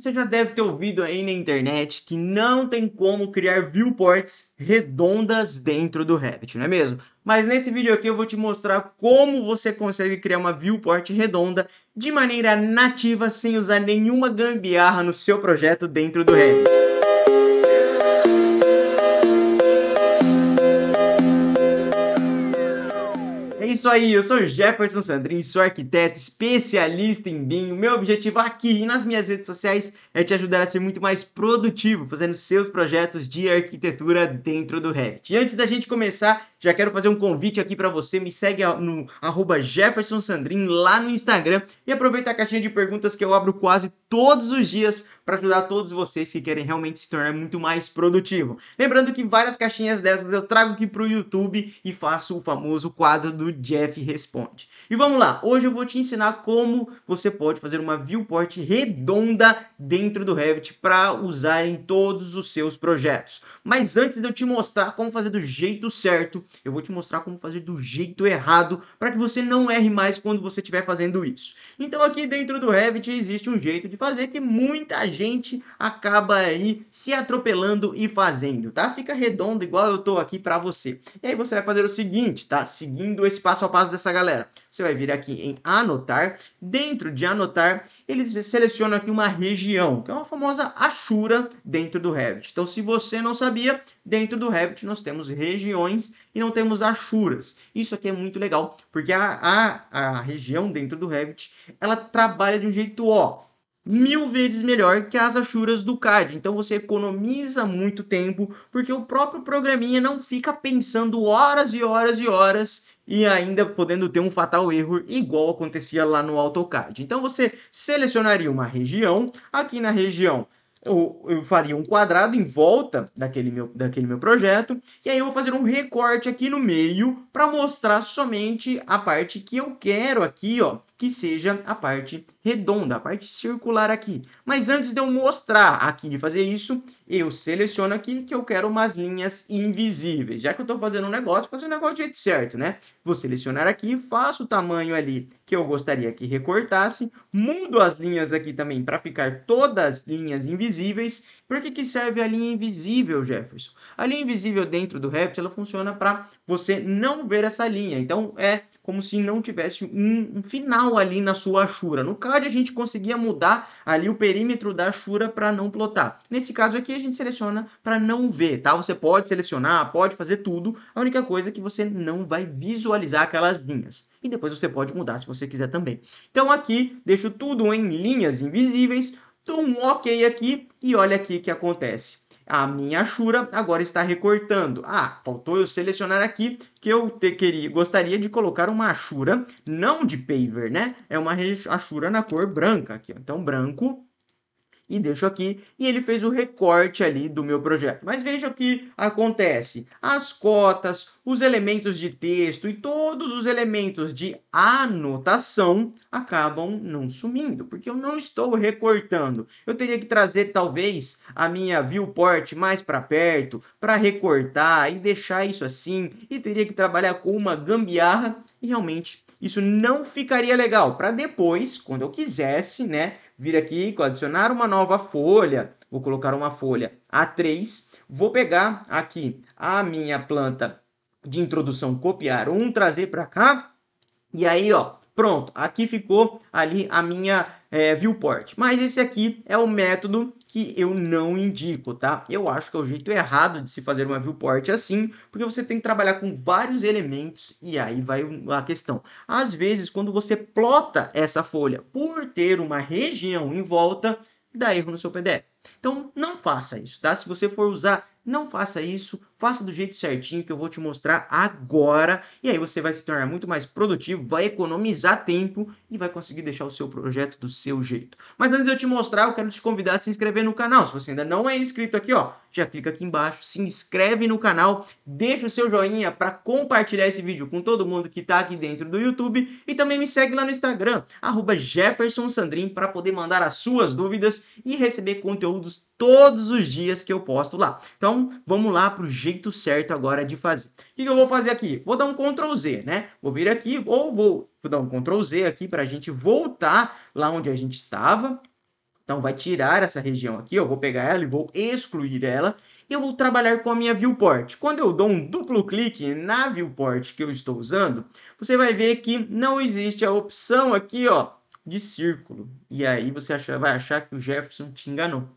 Você já deve ter ouvido aí na internet que não tem como criar viewports redondas dentro do Revit, não é mesmo? Mas nesse vídeo aqui eu vou te mostrar como você consegue criar uma viewport redonda de maneira nativa sem usar nenhuma gambiarra no seu projeto dentro do Revit. É isso aí, eu sou Jefferson Sandrin, sou arquiteto, especialista em BIM. O meu objetivo aqui e nas minhas redes sociais é te ajudar a ser muito mais produtivo fazendo seus projetos de arquitetura dentro do Revit. E antes da gente começar, já quero fazer um convite aqui para você. Me segue no @jeffersonsandrin lá no Instagram e aproveita a caixinha de perguntas que eu abro quase todos os dias para ajudar todos vocês que querem realmente se tornar muito mais produtivo. Lembrando que várias caixinhas dessas eu trago aqui pro YouTube e faço o famoso quadro do Jeff Responde. E vamos lá, hoje eu vou te ensinar como você pode fazer uma viewport redonda dentro do Revit para usar em todos os seus projetos. Mas antes de eu te mostrar como fazer do jeito certo, eu vou te mostrar como fazer do jeito errado para que você não erre mais quando você estiver fazendo isso. Então aqui dentro do Revit existe um jeito de fazer que muita gente acaba aí se atropelando e fazendo, tá? Fica redondo igual eu tô aqui para você. E aí você vai fazer o seguinte, tá? Seguindo esse passo a passo dessa galera. Você vai vir aqui em anotar. Dentro de anotar, eles selecionam aqui uma região, que é uma famosa achura dentro do Revit. Então, se você não sabia, dentro do Revit nós temos regiões e não temos achuras. Isso aqui é muito legal, porque a, a, a região dentro do Revit, ela trabalha de um jeito, ó, mil vezes melhor que as achuras do CAD. Então você economiza muito tempo, porque o próprio programinha não fica pensando horas e horas e horas e ainda podendo ter um fatal erro igual acontecia lá no AutoCAD. Então você selecionaria uma região, aqui na região eu, eu, faria um quadrado em volta daquele meu, daquele meu projeto, e aí eu vou fazer um recorte aqui no meio para mostrar somente a parte que eu quero aqui, ó, que seja a parte redonda, a parte circular aqui. Mas antes de eu mostrar aqui de fazer isso, eu seleciono aqui que eu quero umas linhas invisíveis. Já que eu estou fazendo um negócio, fazer um negócio do jeito certo, né? Vou selecionar aqui, faço o tamanho ali que eu gostaria que recortasse, mudo as linhas aqui também para ficar todas linhas invisíveis. Por que, que serve a linha invisível, Jefferson? A linha invisível dentro do Revit, ela funciona para você não ver essa linha. Então, é como se não tivesse um, um final ali na sua achura. No CAD, a gente conseguia mudar ali o perímetro da achura para não plotar. Nesse caso aqui, a gente seleciona para não ver, tá? Você pode selecionar, pode fazer tudo, a única coisa é que você não vai visualizar aquelas linhas. E depois você pode mudar se você quiser também. Então aqui, deixo tudo em linhas invisíveis, dou um OK aqui e olha aqui o que acontece a minha Shura agora está recortando. Ah, faltou eu selecionar aqui que eu te, queria, gostaria de colocar uma Ashura, não de paver, né? É uma Ashura na cor branca aqui. Então, branco e deixo aqui. E ele fez o recorte ali do meu projeto. Mas veja o que acontece: as cotas, os elementos de texto e todos os elementos de anotação acabam não sumindo, porque eu não estou recortando. Eu teria que trazer talvez a minha viewport mais para perto para recortar e deixar isso assim, e teria que trabalhar com uma gambiarra e realmente isso não ficaria legal para depois, quando eu quisesse, né, vir aqui, adicionar uma nova folha, vou colocar uma folha A3, vou pegar aqui a minha planta de introdução, copiar um, trazer para cá, e aí, ó, pronto, aqui ficou ali a minha é, viewport. Mas esse aqui é o método que eu não indico, tá? Eu acho que é o jeito errado de se fazer uma viewport assim, porque você tem que trabalhar com vários elementos e aí vai a questão. Às vezes, quando você plota essa folha por ter uma região em volta, dá erro no seu PDF. Então, não faça isso, tá? Se você for usar não faça isso, faça do jeito certinho que eu vou te mostrar agora. E aí você vai se tornar muito mais produtivo, vai economizar tempo e vai conseguir deixar o seu projeto do seu jeito. Mas antes de eu te mostrar, eu quero te convidar a se inscrever no canal. Se você ainda não é inscrito aqui, ó, já clica aqui embaixo, se inscreve no canal, deixa o seu joinha para compartilhar esse vídeo com todo mundo que tá aqui dentro do YouTube e também me segue lá no Instagram, @jeffersonsandrin para poder mandar as suas dúvidas e receber conteúdos todos os dias que eu posto lá. Então, vamos lá para o jeito certo agora de fazer. O que, eu vou fazer aqui? Vou dar um Ctrl Z, né? Vou vir aqui, ou vou, vou dar um Ctrl Z aqui para a gente voltar lá onde a gente estava. Então, vai tirar essa região aqui, eu vou pegar ela e vou excluir ela. Eu vou trabalhar com a minha viewport. Quando eu dou um duplo clique na viewport que eu estou usando, você vai ver que não existe a opção aqui ó, de círculo. E aí você acha, vai achar que o Jefferson te enganou.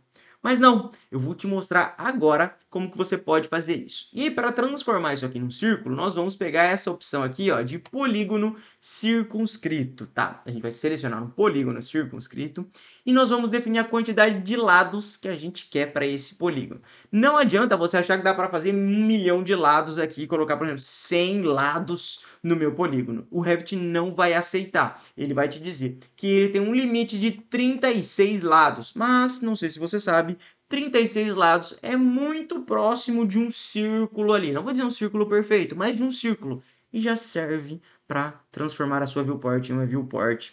Mas não, eu vou te mostrar agora como que você pode fazer isso. E para transformar isso aqui num círculo, nós vamos pegar essa opção aqui ó, de polígono circunscrito, tá? A gente vai selecionar um polígono circunscrito e nós vamos definir a quantidade de lados que a gente quer para esse polígono. Não adianta você achar que dá para fazer um milhão de lados aqui e colocar, por exemplo, 100 lados no meu polígono. O Revit não vai aceitar. Ele vai te dizer que ele tem um limite de 36 lados, mas não sei se você sabe, 36 lados é muito próximo de um círculo ali. Não vou dizer um círculo perfeito, mas de um círculo. E já serve para transformar a sua viewport em uma viewport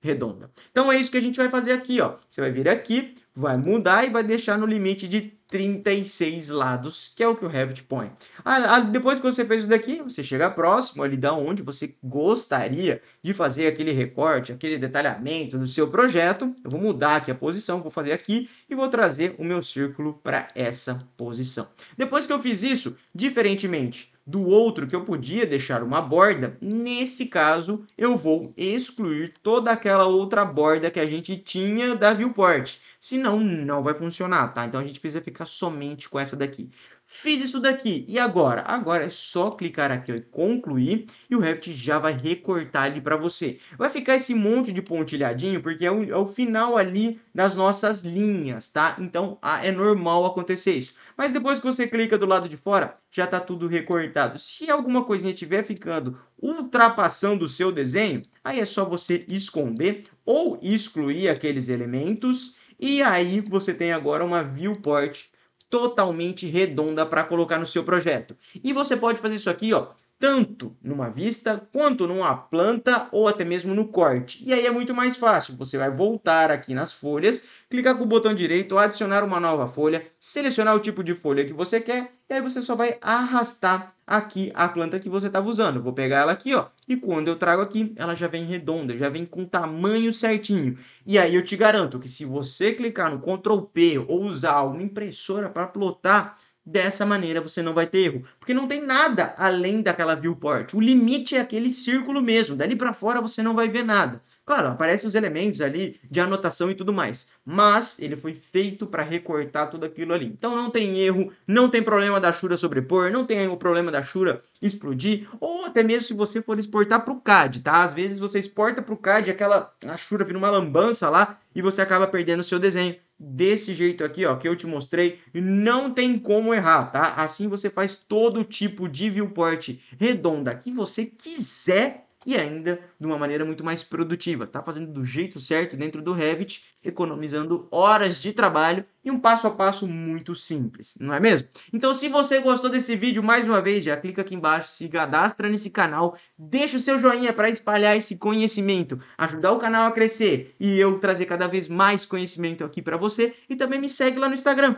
redonda. Então é isso que a gente vai fazer aqui, ó. Você vai vir aqui, vai mudar e vai deixar no limite de 36 lados, que é o que o Revit põe. Ah, ah, depois que você fez isso daqui, você chega próximo ali da onde você gostaria de fazer aquele recorte, aquele detalhamento no seu projeto. Eu vou mudar aqui a posição, vou fazer aqui e vou trazer o meu círculo para essa posição. Depois que eu fiz isso, diferentemente do outro que eu podia deixar uma borda, nesse caso eu vou excluir toda aquela outra borda que a gente tinha da viewport. Senão não vai funcionar, tá? Então a gente precisa ficar somente com essa daqui. Fiz isso daqui. E agora? Agora é só clicar aqui e concluir e o Revit já vai recortar ali para você. Vai ficar esse monte de pontilhadinho porque é o, é o final ali das nossas linhas, tá? Então é normal acontecer isso. Mas depois que você clica do lado de fora, já está tudo recortado. Se alguma coisinha estiver ficando ultrapassando o seu desenho, aí é só você esconder ou excluir aqueles elementos e aí você tem agora uma viewport totalmente redonda para colocar no seu projeto. E você pode fazer isso aqui, ó, tanto numa vista quanto numa planta ou até mesmo no corte. E aí é muito mais fácil, você vai voltar aqui nas folhas, clicar com o botão direito, adicionar uma nova folha, selecionar o tipo de folha que você quer e aí você só vai arrastar aqui a planta que você estava usando. Vou pegar ela aqui, ó, e quando eu trago aqui, ela já vem redonda, já vem com tamanho certinho. E aí eu te garanto que se você clicar no Ctrl P ou usar uma impressora para plotar Dessa maneira você não vai ter erro, porque não tem nada além daquela viewport. O limite é aquele círculo mesmo, dali para fora você não vai ver nada. Claro, aparecem os elementos ali de anotação e tudo mais, mas ele foi feito para recortar tudo aquilo ali. Então não tem erro, não tem problema da Shura sobrepor, não tem o problema da Shura explodir, ou até mesmo se você for exportar para o CAD, tá? Às vezes você exporta para o CAD aquela chura Shura vira uma lambança lá e você acaba perdendo o seu desenho desse jeito aqui, ó, que eu te mostrei, não tem como errar, tá? Assim você faz todo tipo de viewport redonda que você quiser e ainda de uma maneira muito mais produtiva, tá fazendo do jeito certo dentro do Revit economizando horas de trabalho e um passo a passo muito simples, não é mesmo? Então, se você gostou desse vídeo, mais uma vez, já clica aqui embaixo, se cadastra nesse canal, deixa o seu joinha para espalhar esse conhecimento, ajudar o canal a crescer e eu trazer cada vez mais conhecimento aqui para você. E também me segue lá no Instagram,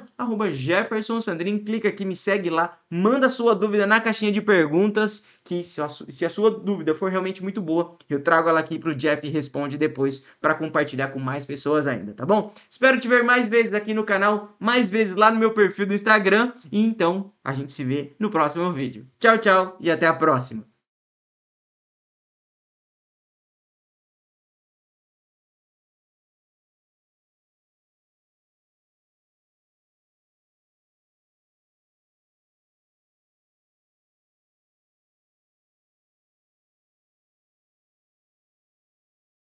@jeffersonsandrin. clica aqui, me segue lá, manda sua dúvida na caixinha de perguntas, que se a, sua dúvida for realmente muito boa, eu trago ela aqui para o Jeff e responde depois para compartilhar com mais pessoas aí ainda, tá bom? Espero te ver mais vezes aqui no canal, mais vezes lá no meu perfil do Instagram. E então, a gente se vê no próximo vídeo. Tchau, tchau e até a próxima!